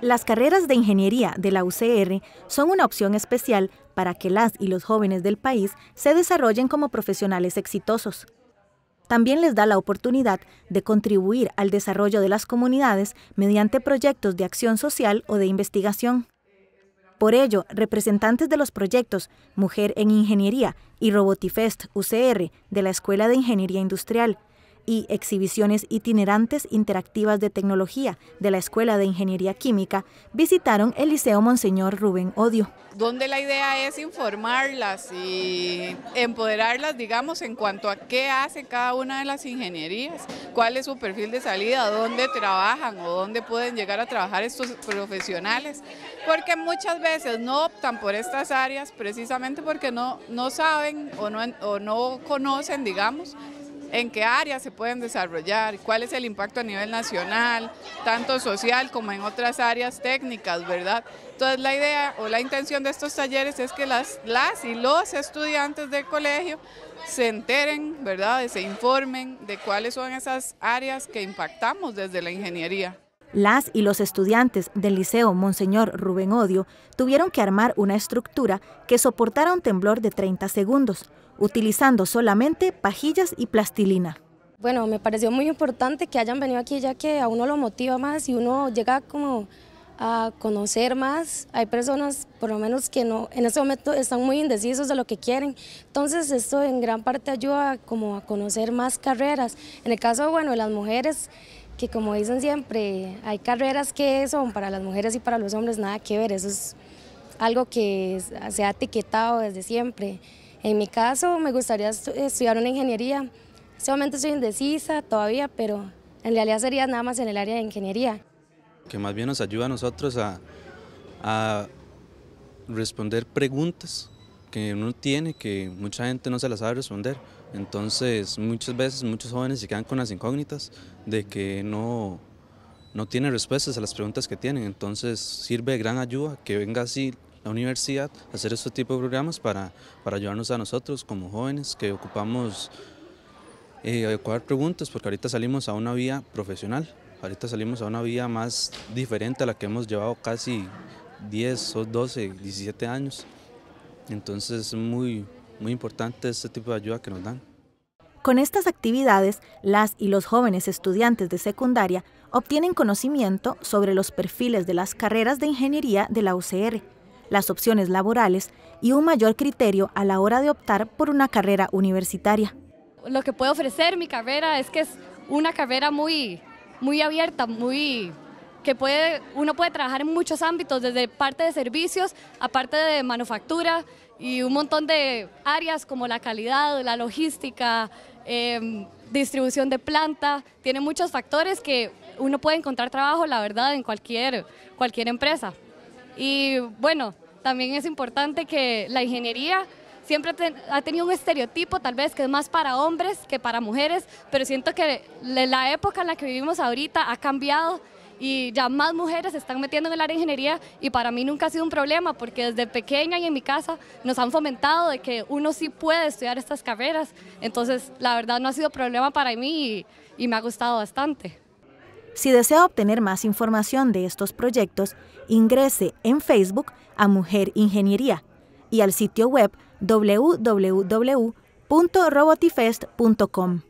Las carreras de ingeniería de la UCR son una opción especial para que las y los jóvenes del país se desarrollen como profesionales exitosos. También les da la oportunidad de contribuir al desarrollo de las comunidades mediante proyectos de acción social o de investigación. Por ello, representantes de los proyectos Mujer en Ingeniería y Robotifest UCR de la Escuela de Ingeniería Industrial y exhibiciones itinerantes interactivas de tecnología de la Escuela de Ingeniería Química visitaron el Liceo Monseñor Rubén Odio. Donde la idea es informarlas y empoderarlas, digamos, en cuanto a qué hace cada una de las ingenierías, cuál es su perfil de salida, dónde trabajan o dónde pueden llegar a trabajar estos profesionales, porque muchas veces no optan por estas áreas precisamente porque no, no saben o o no conocen, digamos, en qué áreas se pueden desarrollar, cuál es el impacto a nivel nacional, tanto social como en otras áreas técnicas, ¿verdad? Entonces la idea o la intención de estos talleres es que las, las y los estudiantes del colegio se enteren, ¿verdad? Se informen de cuáles son esas áreas que impactamos desde la ingeniería. Las y los estudiantes del Liceo Monseñor Rubén Odio tuvieron que armar una estructura que soportara un temblor de 30 segundos, utilizando solamente pajillas y plastilina. Bueno, me pareció muy importante que hayan venido aquí ya que a uno lo motiva más y uno llega como a conocer más. Hay personas, por lo menos, que no en este momento están muy indecisos de lo que quieren. Entonces esto en gran parte ayuda como a conocer más carreras. En el caso, bueno, de las mujeres que como dicen siempre, hay carreras que son para las mujeres y para los hombres nada que ver, eso es algo que se ha etiquetado desde siempre. En mi caso me gustaría estudiar una ingeniería, solamente estoy indecisa todavía, pero en realidad sería nada más en el área de ingeniería. Que más bien nos ayuda a nosotros a responder preguntas que uno tiene que mucha gente no se la sabe responder. Entonces, muchas veces muchos jóvenes se quedan con las incógnitas de que no, no tienen respuestas a las preguntas que tienen. Entonces, sirve de gran ayuda que venga así la universidad a hacer este tipo de programas para, para ayudarnos a nosotros como jóvenes que ocupamos eh, adecuar preguntas, porque ahorita salimos a una vía profesional, ahorita salimos a una vía más diferente a la que hemos llevado casi 10 o 12, 17 años. Entonces es muy, muy importante este tipo de ayuda que nos dan. Con estas actividades, las y los jóvenes estudiantes de secundaria obtienen conocimiento sobre los perfiles de las carreras de ingeniería de la UCR, las opciones laborales y un mayor criterio a la hora de optar por una carrera universitaria. Lo que puede ofrecer mi carrera es que es una carrera muy, muy abierta, muy que puede, uno puede trabajar en muchos ámbitos, desde parte de servicios, aparte de manufactura y un montón de áreas como la calidad, la logística, em, distribución de planta, tiene muchos factores que uno puede encontrar trabajo, la verdad, en cualquier, cualquier empresa. Y bueno, también es importante que la ingeniería siempre ha tenido un estereotipo, tal vez que es más para hombres que para mujeres, pero siento que la época en la que vivimos ahorita ha cambiado y ya más mujeres se están metiendo en el área de ingeniería y para mí nunca ha sido un problema porque desde pequeña y en mi casa nos han fomentado de que uno sí puede estudiar estas carreras, entonces la verdad no ha sido problema para mí y, y me ha gustado bastante. Si desea obtener más información de estos proyectos, ingrese en Facebook a Mujer Ingeniería y al sitio web www.robotifest.com.